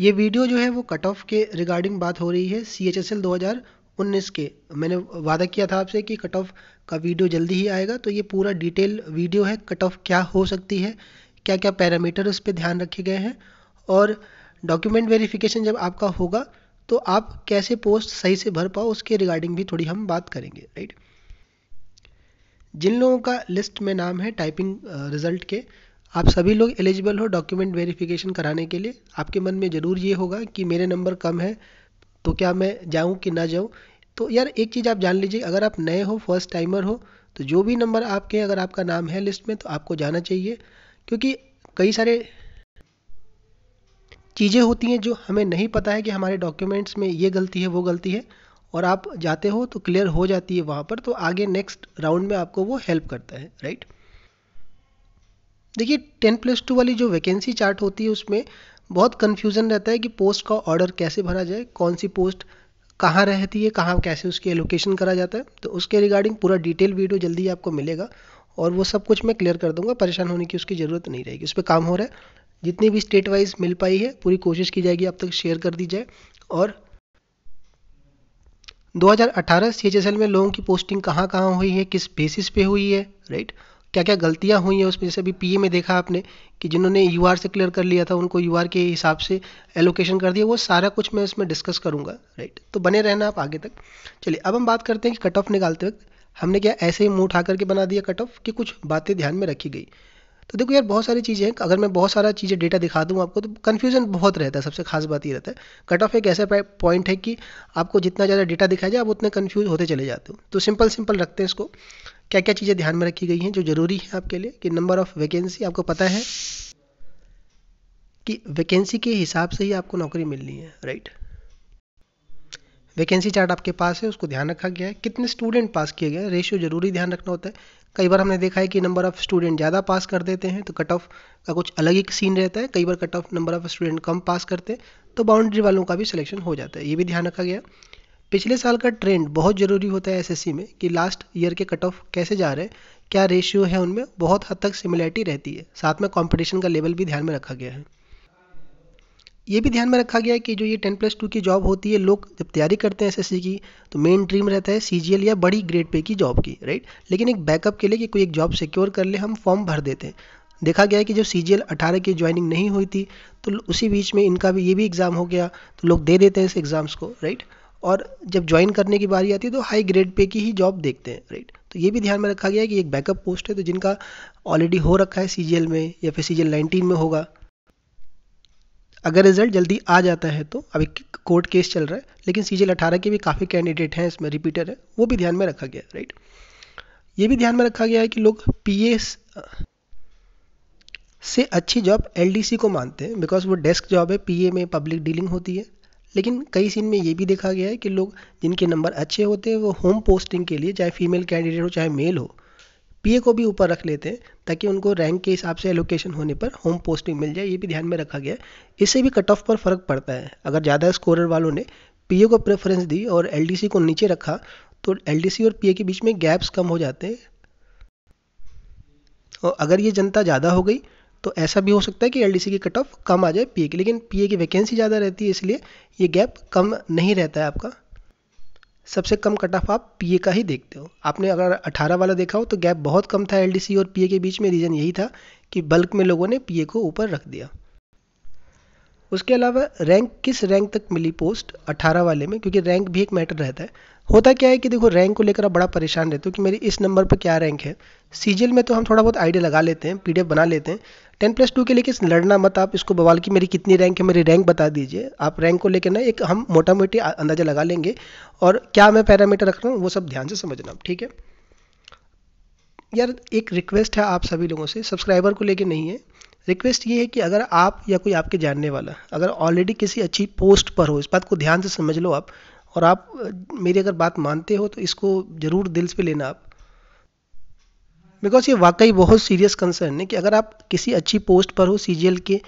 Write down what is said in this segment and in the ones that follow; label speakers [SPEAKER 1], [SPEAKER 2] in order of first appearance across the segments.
[SPEAKER 1] ये वीडियो जो है वो कट ऑफ के रिगार्डिंग बात हो रही है सी एच एस एल दो हज़ार उन्नीस के मैंने वादा किया था आपसे कि कट ऑफ का वीडियो जल्दी ही आएगा तो ये पूरा डिटेल वीडियो है कट ऑफ क्या हो सकती है क्या क्या पैरामीटर उस पर ध्यान रखे गए हैं और डॉक्यूमेंट वेरिफिकेशन जब आपका होगा तो आप कैसे पोस्ट सही से भर पाओ उसके रिगार्डिंग भी थोड़ी हम बात करेंगे राइट जिन लोगों का लिस्ट में नाम है टाइपिंग रिजल्ट के आप सभी लोग एलिजिबल हो डॉक्यूमेंट वेरिफिकेशन कराने के लिए आपके मन में ज़रूर ये होगा कि मेरे नंबर कम है तो क्या मैं जाऊँ कि ना जाऊँ तो यार एक चीज़ आप जान लीजिए अगर आप नए हो फर्स्ट टाइमर हो तो जो भी नंबर आपके हैं अगर आपका नाम है लिस्ट में तो आपको जाना चाहिए क्योंकि कई सारे चीज़ें होती हैं जो हमें नहीं पता है कि हमारे डॉक्यूमेंट्स में ये गलती है वो गलती है और आप जाते हो तो क्लियर हो जाती है वहाँ पर तो आगे नेक्स्ट राउंड में आपको वो हेल्प करता है राइट देखिए टेन प्लस टू वाली जो वैकेंसी चार्ट होती है उसमें बहुत कन्फ्यूज़न रहता है कि पोस्ट का ऑर्डर कैसे भरा जाए कौन सी पोस्ट कहाँ रहती है कहाँ कैसे उसकी एलोकेशन करा जाता है तो उसके रिगार्डिंग पूरा डिटेल वीडियो जल्दी ही आपको मिलेगा और वो सब कुछ मैं क्लियर कर दूंगा परेशान होने की उसकी ज़रूरत नहीं रहेगी उस पर काम हो रहा है जितनी भी स्टेट वाइज मिल पाई है पूरी कोशिश की जाएगी आप तक शेयर कर दी जाए और 2018 हज़ार में लोगों की पोस्टिंग कहाँ कहाँ हुई है किस बेसिस पे हुई है राइट क्या क्या गलतियाँ हुई हैं उसमें जैसे अभी पी में देखा आपने कि जिन्होंने यू से क्लियर कर लिया था उनको यू के हिसाब से एलोकेशन कर दिया वो सारा कुछ मैं इसमें डिस्कस करूँगा राइट तो बने रहना आप आगे तक चलिए अब हम बात करते हैं कि कट ऑफ निकालते वक्त हमने क्या ऐसे ही मुँह उठा करके बना दिया कट ऑफ कि कुछ बातें ध्यान में रखी गई तो देखो यार बहुत सारी चीज़ें हैं अगर मैं बहुत सारा चीज़ें डेटा दिखा दूँ आपको तो कन्फ्यूजन बहुत रहता है सबसे खास बात ये रहता है कट ऑफ एक ऐसा पॉइंट है कि आपको जितना ज़्यादा डेटा दिखाया जाए आप उतने कन्फ्यूज होते चले जाते हो तो सिंपल सिंपल रखते हैं इसको क्या क्या चीज़ें ध्यान में रखी गई हैं जो ज़रूरी हैं आपके लिए कि नंबर ऑफ़ वैकेंसी आपको पता है कि वैकेंसी के हिसाब से ही आपको नौकरी मिलनी है राइट वैकेंसी चार्ट आपके पास है उसको ध्यान रखा गया है कितने स्टूडेंट पास किए गए रेशियो जरूरी ध्यान रखना होता है कई बार हमने देखा है कि नंबर ऑफ़ स्टूडेंट ज़्यादा पास कर देते हैं तो कट ऑफ का कुछ अलग ही सीन रहता है कई बार cut off number of student कम पास करते हैं तो बाउंड्री वालों का भी सिलेक्शन हो जाता है ये भी ध्यान रखा गया पिछले साल का ट्रेंड बहुत ज़रूरी होता है एसएससी में कि लास्ट ईयर के कट ऑफ कैसे जा रहे हैं क्या रेशियो है उनमें बहुत हद तक सिमिलैरिटी रहती है साथ में कंपटीशन का लेवल भी ध्यान में रखा गया है ये भी ध्यान में रखा गया है कि जो ये टेन प्लस टू की जॉब होती है लोग जब तैयारी करते हैं एसएससी की तो मेन ड्रीम रहता है सीजीएल या बड़ी ग्रेड पे की जॉब की राइट लेकिन एक बैकअप के लिए कि कोई एक जॉब सिक्योर कर ले हम फॉर्म भर देते हैं देखा गया है कि जब सी जी एल अठारह की ज्वाइनिंग नहीं हुई थी तो उसी बीच में इनका भी ये भी एग्ज़ाम हो गया तो लोग दे देते हैं इस एग्ज़ाम्स को राइट और जब ज्वाइन करने की बारी आती है तो हाई ग्रेड पे की ही जॉब देखते हैं राइट तो ये भी ध्यान में रखा गया है कि एक बैकअप पोस्ट है तो जिनका ऑलरेडी हो रखा है सी में या फिर सी जी नाइनटीन में होगा अगर रिजल्ट जल्दी आ जाता है तो अभी कोर्ट केस चल रहा है लेकिन सी जी अठारह के भी काफ़ी कैंडिडेट हैं इसमें रिपीटर है वो भी ध्यान में रखा गया है राइट ये भी ध्यान में रखा गया है कि लोग पी से अच्छी जॉब एल को मानते हैं बिकॉज वो डेस्क जॉब है पी में पब्लिक डीलिंग होती है लेकिन कई सीन में ये भी देखा गया है कि लोग जिनके नंबर अच्छे होते हैं वो होम पोस्टिंग के लिए चाहे फीमेल कैंडिडेट हो चाहे मेल हो पीए को भी ऊपर रख लेते हैं ताकि उनको रैंक के हिसाब से एलोकेशन होने पर होम पोस्टिंग मिल जाए ये भी ध्यान में रखा गया है इससे भी कट ऑफ पर फर्क पड़ता है अगर ज़्यादा स्कोरर वालों ने पीए को प्रेफरेंस दी और एलडीसी को नीचे रखा तो एलडीसी और पीए के बीच में गैप्स कम हो जाते हैं और अगर ये जनता ज़्यादा हो गई तो ऐसा भी हो सकता है कि एल की कट ऑफ कम आ जाए पी की लेकिन पी की वैकेंसी ज़्यादा रहती है इसलिए ये गैप कम नहीं रहता है आपका सबसे कम कट ऑफ आप पी का ही देखते हो आपने अगर 18 वाला देखा हो तो गैप बहुत कम था एल और पी के बीच में रीज़न यही था कि बल्क में लोगों ने पी को ऊपर रख दिया उसके अलावा रैंक किस रैंक तक मिली पोस्ट 18 वाले में क्योंकि रैंक भी एक मैटर रहता है होता क्या है कि देखो रैंक को लेकर आप बड़ा परेशान रहते हो कि मेरी इस नंबर पर क्या रैंक है सीजीएल में तो हम थोड़ा बहुत आइडिया लगा लेते हैं पीडीएफ बना लेते हैं टेन प्लस टू के लेके लड़ना मत आप इसको बवाल की मेरी कितनी रैंक है मेरी रैंक बता दीजिए आप रैंक को लेकर ना एक हम मोटा मोटी अंदाज़ा लगा लेंगे और क्या मैं पैरामीटर रख रहा हूँ वो सब ध्यान से समझना ठीक है यार एक रिक्वेस्ट है आप सभी लोगों से सब्सक्राइबर को लेके नहीं है रिक्वेस्ट ये है कि अगर आप या कोई आपके जानने वाला अगर ऑलरेडी किसी अच्छी पोस्ट पर हो इस बात को ध्यान से समझ लो आप और आप मेरी अगर बात मानते हो तो इसको ज़रूर दिल पे लेना आप बिकॉज ये वाकई बहुत सीरियस कंसर्न है कि अगर आप किसी अच्छी पोस्ट पर हो सी के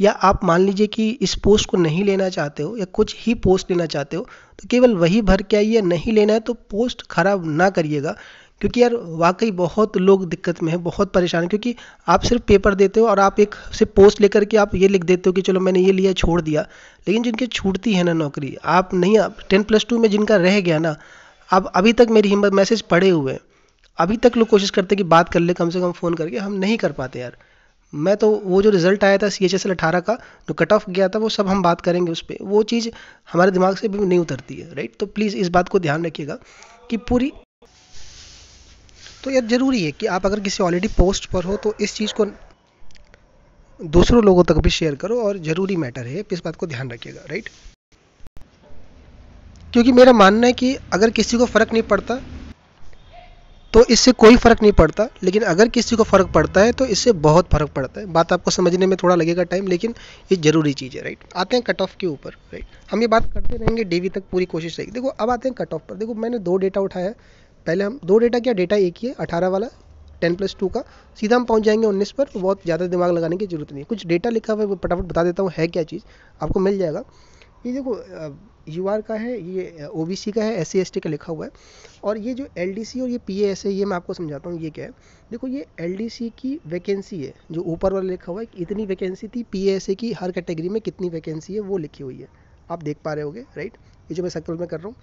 [SPEAKER 1] या आप मान लीजिए कि इस पोस्ट को नहीं लेना चाहते हो या कुछ ही पोस्ट लेना चाहते हो तो केवल वही भर के आइए नहीं लेना है तो पोस्ट ख़राब ना करिएगा क्योंकि यार वाकई बहुत लोग दिक्कत में है बहुत परेशान है क्योंकि आप सिर्फ पेपर देते हो और आप एक सिर्फ पोस्ट लेकर के आप ये लिख देते हो कि चलो मैंने ये लिया छोड़ दिया लेकिन जिनके छूटती है ना नौकरी आप नहीं टेन प्लस टू में जिनका रह गया ना आप अभी तक मेरी हिम्मत मैसेज पड़े हुए हैं अभी तक लोग कोशिश करते कि बात कर ले कम से कम फ़ोन करके हम नहीं कर पाते यार मैं तो वो जो रिज़ल्ट आया था सी एच एस एल अठारह का जो कट ऑफ गया था वो सब हम बात करेंगे उस पर वो चीज़ हमारे दिमाग से भी नहीं उतरती है राइट तो प्लीज़ इस बात को ध्यान रखिएगा कि पूरी तो यार ज़रूरी है कि आप अगर किसी ऑलरेडी पोस्ट पर हो तो इस चीज़ को दूसरों लोगों तक भी शेयर करो और ज़रूरी मैटर है इस बात को ध्यान रखिएगा राइट क्योंकि मेरा मानना है कि अगर किसी को फ़र्क नहीं पड़ता तो इससे कोई फ़र्क नहीं पड़ता लेकिन अगर किसी को फ़र्क पड़ता है तो इससे बहुत फ़र्क पड़ता है बात आपको समझने में थोड़ा लगेगा टाइम लेकिन ये ज़रूरी चीज़ है राइट आते हैं कट ऑफ के ऊपर राइट हम ये बात करते रहेंगे डीवी तक पूरी कोशिश रहेगी देखो अब आते हैं कट ऑफ पर देखो मैंने दो डेटा उठाया पहले हम दो डेटा क्या डेटा एक ही है अठारह वाला टेन प्लस टू का सीधा हम पहुंच जाएंगे उन्नीस पर बहुत ज़्यादा दिमाग लगाने की जरूरत नहीं है कुछ डेटा लिखा हुआ है वो फटाफट बता देता हूँ है क्या चीज़ आपको मिल जाएगा ये देखो यू आर का है ये ओ बी सी का है एस सी का लिखा हुआ है और ये जो एल डी सी और ये पी एस है ये मैं आपको समझाता हूँ ये क्या है देखो ये एल डी सी की वैकेंसी है जो ऊपर वाला लिखा हुआ है कि इतनी वैकेंसी थी पी एस ए की हर कैटेगरी में कितनी वैकेंसी है वो लिखी हुई है आप देख पा रहे होगे राइट ये जो मैं सर्कल में कर रहा हूँ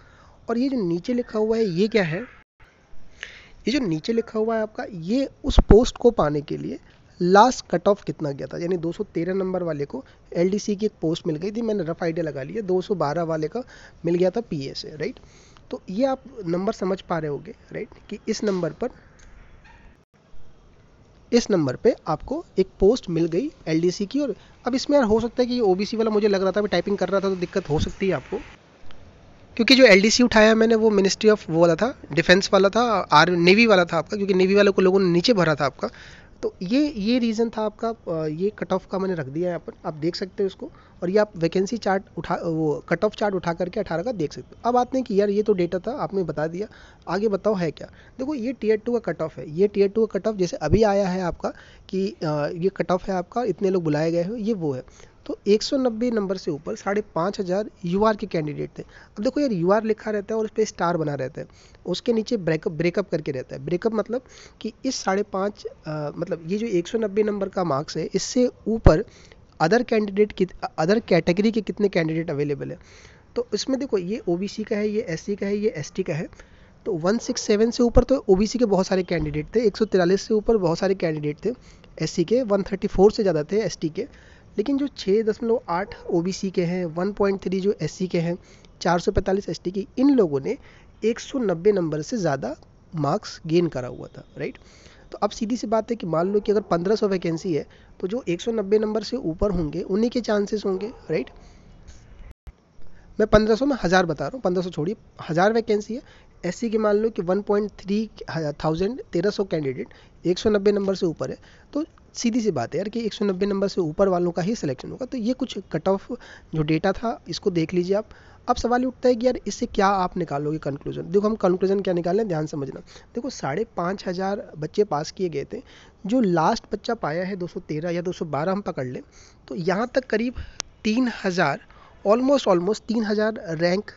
[SPEAKER 1] और ये जो नीचे लिखा हुआ है ये क्या है ये जो नीचे लिखा हुआ है आपका ये उस पोस्ट को पाने के लिए लास्ट कट ऑफ कितना गया था यानी 213 नंबर वाले को एल की एक पोस्ट मिल गई थी मैंने रफ आइडिया लगा लिया 212 वाले का मिल गया था पी से राइट तो ये आप नंबर समझ पा रहे होंगे राइट कि इस नंबर पर इस नंबर पे आपको एक पोस्ट मिल गई एल की और अब इसमें यार हो सकता है कि ओबीसी वाला मुझे लग रहा था मैं टाइपिंग कर रहा था तो दिक्कत हो सकती है आपको क्योंकि जो एल उठाया मैंने वो मिनिस्ट्री ऑफ वो वाला था डिफेंस वाला था आर्मी नेवी वाला था आपका क्योंकि नेवी वाले को लोगों ने नीचे भरा था आपका तो ये ये रीज़न था आपका ये कट ऑफ का मैंने रख दिया है यहाँ आप देख सकते हो इसको और ये आप वैकेंसी चार्ट उठा वो कट ऑफ चार्ट उठा करके अठारह का देख सकते हो अब आते हैं कि यार ये तो डेटा था आपने बता दिया आगे बताओ है क्या देखो ये टीयर टू का कट ऑफ है ये टीयर टू का कट ऑफ जैसे अभी आया है आपका कि ये कट ऑफ है आपका इतने लोग बुलाए गए हो ये वो है तो 190 नंबर से ऊपर साढ़े पाँच हज़ार यू के कैंडिडेट थे अब देखो यार यू लिखा रहता है और उस पर स्टार बना रहता है उसके नीचे ब्रेकअप ब्रेकअप करके रहता है ब्रेकअप मतलब कि इस साढ़े पाँच मतलब ये जो 190 नंबर का मार्क्स है इससे ऊपर अदर कैंडिडेट कित अदर कैटेगरी के कितने कैंडिडेट अवेलेबल है तो इसमें देखो ये ओ का है ये एस का है ये एस का है तो 167 से ऊपर तो ओ के बहुत सारे कैंडिडेट थे एक से ऊपर बहुत सारे कैंडिडेट थे एस के 134 से ज़्यादा थे एस के लेकिन जो छः दशमलव आठ ओ के हैं वन पॉइंट थ्री जो एस के हैं चार सौ पैंतालीस एस के इन लोगों ने एक सौ नब्बे नंबर से ज़्यादा मार्क्स गेन करा हुआ था राइट तो अब सीधी सी बात है कि मान लो कि अगर पंद्रह सौ वैकेंसी है तो जो एक सौ नब्बे नंबर से ऊपर होंगे उन्हीं के चांसेस होंगे राइट मैं पंद्रह सौ में हज़ार बता रहा हूँ पंद्रह सौ छोड़िए हज़ार वैकेंसी है ऐसी के मान लो कि वन पॉइंट थ्री थाउजेंड तेरह सौ कैंडिडेट एक सौ नब्बे नंबर से ऊपर है तो सीधी सी बात है यार कि 190 नंबर से ऊपर वालों का ही सिलेक्शन होगा तो ये कुछ कट ऑफ जो डेटा था इसको देख लीजिए आप अब सवाल ये उठता है कि यार इससे क्या आप निकालोगे कंक्लूजन देखो हम कंक्लूजन क्या निकाल ध्यान समझना देखो साढ़े पाँच हज़ार बच्चे पास किए गए थे जो लास्ट बच्चा पाया है 213 या 212 हम पकड़ लें तो यहाँ तक करीब तीन हज़ार ऑलमोस्ट ऑलमोस्ट तीन हज़ार रैंक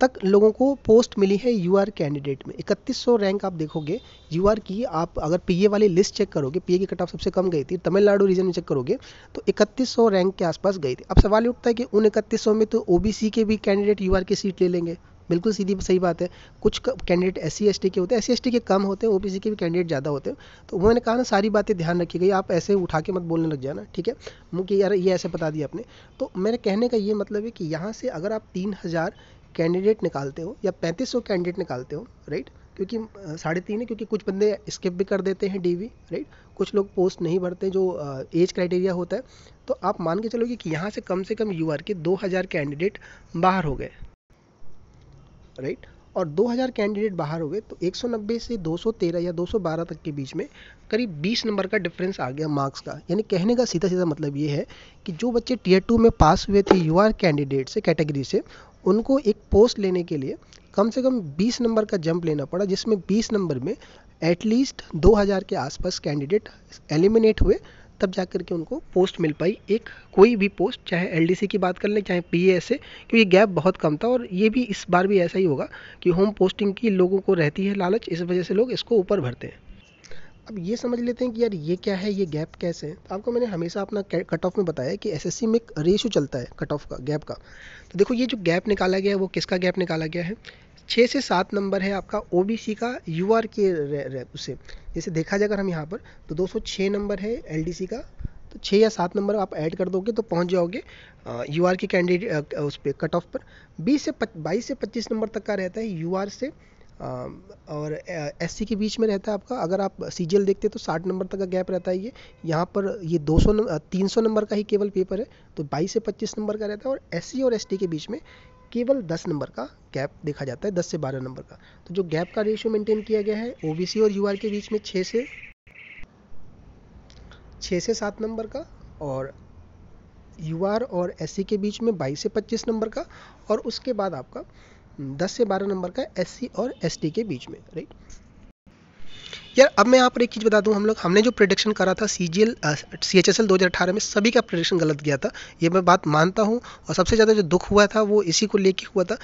[SPEAKER 1] तक लोगों को पोस्ट मिली है यू आर कैंडिडेट में 3100 रैंक आप देखोगे यू आर की आप अगर पीए वाली लिस्ट चेक करोगे पीए की कट ऑफ सबसे कम गई थी तमिलनाडु रीजन में चेक करोगे तो 3100 रैंक के आसपास गई थी अब सवाल ये उठता है कि उन 3100 में तो ओबीसी के भी कैंडिडेट यू की सीट ले लेंगे बिल्कुल सीधी सही बात है कुछ कैंडिडेट एस सी के होते हैं एस सी के कम होते हैं सी के भी कैंडिडेट ज़्यादा होते हैं तो उन्होंने कहा ना सारी बातें ध्यान रखी गई आप ऐसे उठा के मत बोलने लग जाना ठीक है मुझे यार ये ऐसे बता दिया आपने तो मेरे कहने का ये मतलब है कि यहाँ से अगर आप तीन हज़ार कैंडिडेट निकालते हो या पैंतीस सौ कैंडिडेट निकालते हो राइट क्योंकि साढ़े तीन है क्योंकि कुछ बंदे स्किप भी कर देते हैं डीवी राइट कुछ लोग पोस्ट नहीं भरते जो एज क्राइटेरिया होता है तो आप मान के चलोगे कि यहाँ से कम से कम यूआर के 2000 कैंडिडेट बाहर हो गए राइट और 2000 कैंडिडेट बाहर हो गए तो 190 से 213 या 212 तक के बीच में करीब 20 नंबर का डिफरेंस आ गया मार्क्स का यानी कहने का सीधा सीधा मतलब ये है कि जो बच्चे टीयर टू में पास हुए थे यूआर कैंडिडेट से कैटेगरी से उनको एक पोस्ट लेने के लिए कम से कम 20 नंबर का जंप लेना पड़ा जिसमें 20 नंबर में एटलीस्ट 2000 के आसपास कैंडिडेट एलिमिनेट हुए तब जा कर के उनको पोस्ट मिल पाई एक कोई भी पोस्ट चाहे एलडीसी की बात कर लें चाहे पीए से क्योंकि गैप बहुत कम था और ये भी इस बार भी ऐसा ही होगा कि होम पोस्टिंग की लोगों को रहती है लालच इस वजह से लोग इसको ऊपर भरते हैं अब ये समझ लेते हैं कि यार ये क्या है ये गैप कैसे है तो आपको मैंने हमेशा अपना कट ऑफ में बताया कि एसएससी में एक रेशो चलता है कट ऑफ का गैप का तो देखो ये जो गैप निकाला गया है वो किसका गैप निकाला गया है छः से सात नंबर है आपका ओ का यू के उसे जैसे देखा जाए अगर हम यहाँ पर तो दो नंबर है एल का तो छः या सात नंबर आप ऐड कर दोगे तो पहुँच जाओगे यू के कैंडिडेट उस पर कट ऑफ पर बीस से बाईस से पच्चीस नंबर तक का रहता है यू से और एस सी के बीच में रहता है आपका अगर आप सी देखते हैं तो साठ नंबर तक का गैप रहता है ये यहाँ पर ये दो सौ तीन सौ नंबर का ही केवल पेपर है तो बाईस से पच्चीस नंबर का रहता है और एस सी और एस टी के बीच में केवल दस नंबर का गैप देखा जाता है दस से बारह नंबर का तो जो गैप का रेशियो मेंटेन किया गया है ओ बी सी और यू आर के बीच में छः से छः से सात नंबर का और यू आर और एस सी के बीच में बाईस से पच्चीस नंबर का और उसके बाद आपका दस से बारह नंबर का एस और एस के बीच में राइट यार अब मैं आप एक चीज़ बता दूं हम लोग हमने जो प्रोडिक्शन करा था C G L C H S L दो हज़ार अठारह में सभी का प्रोडिक्शन गलत गया था ये मैं बात मानता हूँ और सबसे ज़्यादा जो दुख हुआ था वो इसी को लेके हुआ था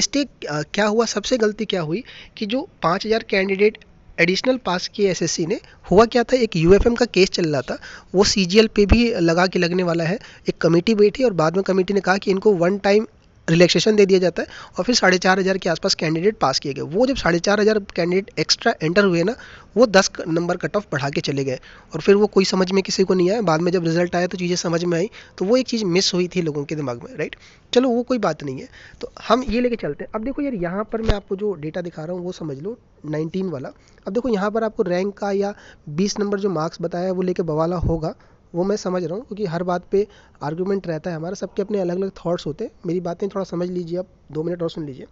[SPEAKER 1] मिस्टेक क्या हुआ सबसे गलती क्या हुई कि जो पाँच हज़ार कैंडिडेट एडिशनल पास किए एस एस सी ने हुआ क्या था एक यूएफएम का केस चल रहा था वो सी जी एल पे भी लगा के लगने वाला है एक कमेटी बैठी और बाद में कमेटी ने कहा कि इनको वन टाइम रिलैक्सेशन दे दिया जाता है और फिर साढ़े चार हज़ार के आसपास कैंडिडेट पास किए गए वो जब साढ़े चार हज़ार कैंडिडेट एक्स्ट्रा एंटर हुए ना वो दस नंबर कट ऑफ बढ़ा के चले गए और फिर वो कोई समझ में किसी को नहीं आया बाद में जब रिजल्ट आया तो चीज़ें समझ में आई तो वो एक चीज़ मिस हुई थी लोगों के दिमाग में राइट चलो वो कोई बात नहीं है तो हम ये लेके चलते हैं अब देखो यार यहाँ पर मैं आपको जो डेटा दिखा रहा हूँ वो समझ लो नाइनटीन वाला अब देखो यहाँ पर आपको रैंक का या बीस नंबर जो मार्क्स बताया वो लेके बवाला होगा वो मैं समझ रहा हूँ क्योंकि हर बात पे आर्गुमेंट रहता है हमारा सबके अपने अलग अलग थॉट्स होते हैं मेरी बातें थोड़ा समझ लीजिए आप दो मिनट और सुन लीजिए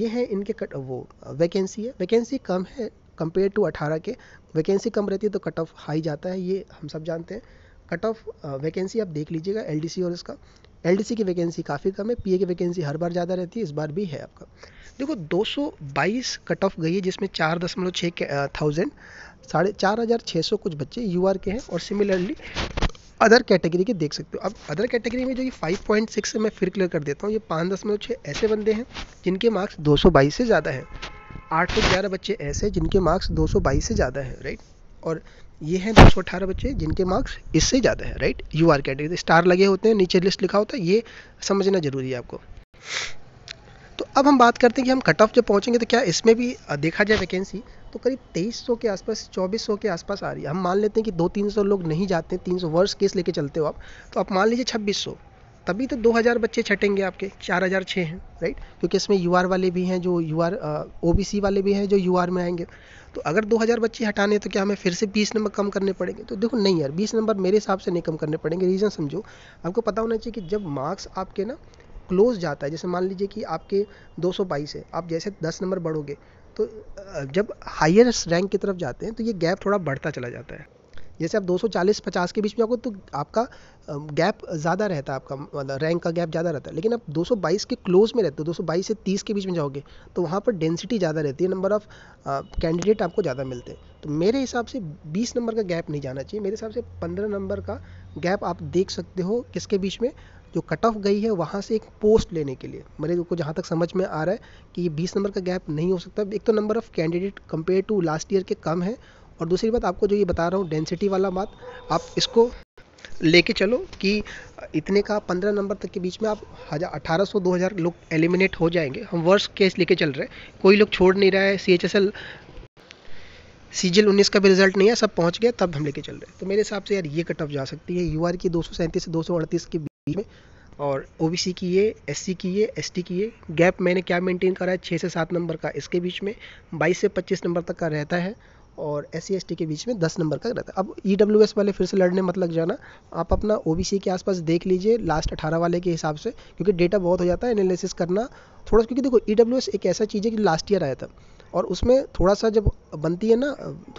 [SPEAKER 1] ये है इनके कट वो वैकेंसी है वैकेंसी कम है कंपेयर टू अठारह के वैकेंसी कम रहती है तो कट ऑफ हाई जाता है ये हम सब जानते हैं कट ऑफ वैकेंसी आप देख लीजिएगा एल और इसका एल की वैकेंसी काफ़ी कम है पी की वैकेंसी हर बार ज़्यादा रहती है इस बार भी है आपका देखो 222 कट ऑफ गई है जिसमें चार दशमलव छः थाउजेंड साढ़े चार हज़ार छः सौ कुछ बच्चे यू आर के हैं और सिमिलरली अदर कैटेगरी के देख सकते हो अब अदर कैटेगरी में जो ये फाइव पॉइंट सिक्स मैं फिर क्लियर कर देता हूँ ये पाँच दशमलव छः ऐसे बंदे हैं जिनके मार्क्स दो सौ बाईस से ज़्यादा हैं आठ सौ ग्यारह बच्चे ऐसे हैं जिनके मार्क्स दो सौ बाईस से ज़्यादा हैं राइट और ये हैं दो सौ अठारह बच्चे जिनके मार्क्स इससे ज़्यादा है right U R category star लगे होते हैं नीचे लिस्ट लिखा होता है ये समझना ज़रूरी है आपको तो अब हम बात करते हैं कि हम कट ऑफ जब पहुँचेंगे तो क्या इसमें भी देखा जाए वैकेंसी तो करीब तेईस सौ के आसपास चौबीस सौ के आसपास आ रही है हम मान लेते हैं कि दो तीन सौ लोग नहीं जाते तीन सौ वर्ष केस लेके चलते हो आप तो आप मान लीजिए छब्बीस सौ तभी तो 2000 बच्चे छटेंगे आपके 4006 हैं राइट क्योंकि इसमें यू वाले भी हैं जो यू आर सी वाले भी हैं जो यू में आएंगे तो अगर 2000 बच्चे हटाने तो क्या हमें फिर से 20 नंबर कम करने पड़ेंगे तो देखो नहीं यार 20 नंबर मेरे हिसाब से नहीं कम करने पड़ेंगे रीज़न समझो आपको पता होना चाहिए कि जब मार्क्स आपके ना क्लोज जाता है जैसे मान लीजिए कि आपके दो है आप जैसे 10 नंबर बढ़ोगे तो जब हायर रैंक की तरफ जाते हैं तो ये गैप थोड़ा बढ़ता चला जाता है जैसे आप 240 50 के बीच में आओगे तो आपका गैप ज़्यादा रहता है आपका रैंक मतलब का गैप ज़्यादा रहता है लेकिन आप 222 के क्लोज में रहते हो 222 से 30 के बीच में जाओगे तो वहाँ पर डेंसिटी ज़्यादा रहती है नंबर ऑफ़ कैंडिडेट आपको ज़्यादा मिलते हैं तो मेरे हिसाब से 20 नंबर का गैप नहीं जाना चाहिए मेरे हिसाब से पंद्रह नंबर का गैप आप देख सकते हो किसके बीच में जो कट ऑफ गई है वहाँ से एक पोस्ट लेने के लिए मेरे को जहाँ तक समझ में आ रहा है कि ये बीस नंबर का गैप नहीं हो सकता एक तो number of candidate compare to last year के कम है और दूसरी बात आपको जो ये बता रहा हूँ डेंसिटी वाला बात आप इसको लेके चलो कि इतने का पंद्रह नंबर तक के बीच में आप हज़ार अठारह सौ दो हज़ार लोग एलिमिनेट हो जाएंगे हम वर्ष केस लेके चल रहे हैं कोई लोग छोड़ नहीं रहा है C H S L C G L उन्नीस का भी रिजल्ट नहीं है सब पहुंच गया तब हम लेके चल रहे हैं तो मेरे हिसाब से यार ये कट ऑफ जा सकती है यू आर की दो सौ सैंतीस से दो सौ अड़तीस के बीच में और ओ की ये एस की ये एस की ये गैप मैंने क्या मेंटेन करा है छः से सात नंबर का इसके बीच में बाईस से पच्चीस नंबर तक का रहता है और एस सी के बीच में दस नंबर का रहता है अब ई डब्ल्यू एस वाले फिर से लड़ने मत लग जाना आप अपना ओ के आसपास देख लीजिए लास्ट अठारह वाले के हिसाब से क्योंकि डेटा बहुत हो जाता है एनालिसिस करना थोड़ा क्योंकि देखो ई e एक ऐसा चीज़ है कि लास्ट ईयर आया था और उसमें थोड़ा सा जब बनती है ना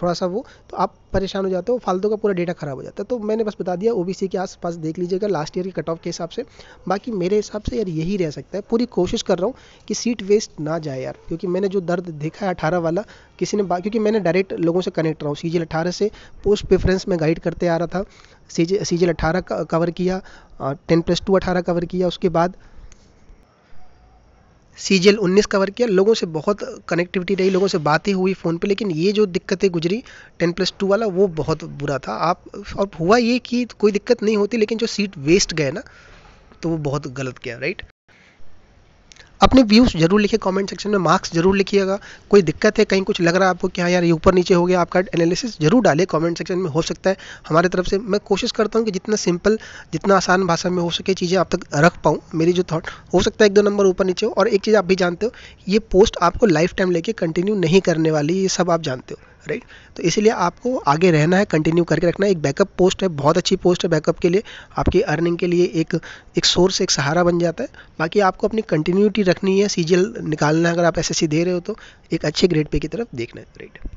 [SPEAKER 1] थोड़ा सा वो तो आप परेशान हो जाते हो फालतू का पूरा डेटा खराब हो जाता है तो मैंने बस बता दिया ओबीसी के आसपास देख लीजिएगा लास्ट ईयर के कट ऑफ के हिसाब से बाकी मेरे हिसाब से यार यही रह सकता है पूरी कोशिश कर रहा हूँ कि सीट वेस्ट ना जाए यार क्योंकि मैंने जो दर्द देखा है अठारह वाला किसी ने क्योंकि मैंने डायरेक्ट लोगों से कनेक्ट रहा हूँ सी जी से पोस्ट प्रेफरेंस में गाइड करते आ रहा था C G C G cover किया टेन प्लस टू अठारह कवर किया उसके बाद सी जी एल उन्नीस कवर किया लोगों से बहुत कनेक्टिविटी रही लोगों से बातें हुई फ़ोन पे लेकिन ये जो दिक्कतें गुजरी टेन प्लस टू वाला वो बहुत बुरा था आप और हुआ ये कि कोई दिक्कत नहीं होती लेकिन जो सीट वेस्ट गए ना तो वो बहुत गलत किया राइट अपने व्यूज़ जरूर लिखिए कमेंट सेक्शन में मार्क्स जरूर लिखिएगा कोई दिक्कत है कहीं कुछ लग रहा है आपको कि हाँ यार ये ऊपर नीचे हो गया आपका एनालिसिस जरूर डालिए कमेंट सेक्शन में हो सकता है हमारे तरफ से मैं कोशिश करता हूँ कि जितना सिंपल जितना आसान भाषा में हो सके चीज़ें आप तक रख पाऊँ मेरी जो थाट हो सकता है एक दो नंबर ऊपर नीचे हो और एक चीज़ आप भी जानते हो ये पोस्ट आपको लाइफ टाइम लेके कंटिन्यू नहीं करने वाली ये सब आप जानते हो राइट तो इसलिए आपको आगे रहना है कंटिन्यू करके रखना है एक बैकअप पोस्ट है बहुत अच्छी पोस्ट है बैकअप के लिए आपकी अर्निंग के लिए एक एक सोर्स एक सहारा बन जाता है बाकी आपको अपनी कंटिन्यूटी रखनी है सी निकालना है अगर आप एस दे रहे हो तो एक अच्छे ग्रेड पे की तरफ देखना है राइट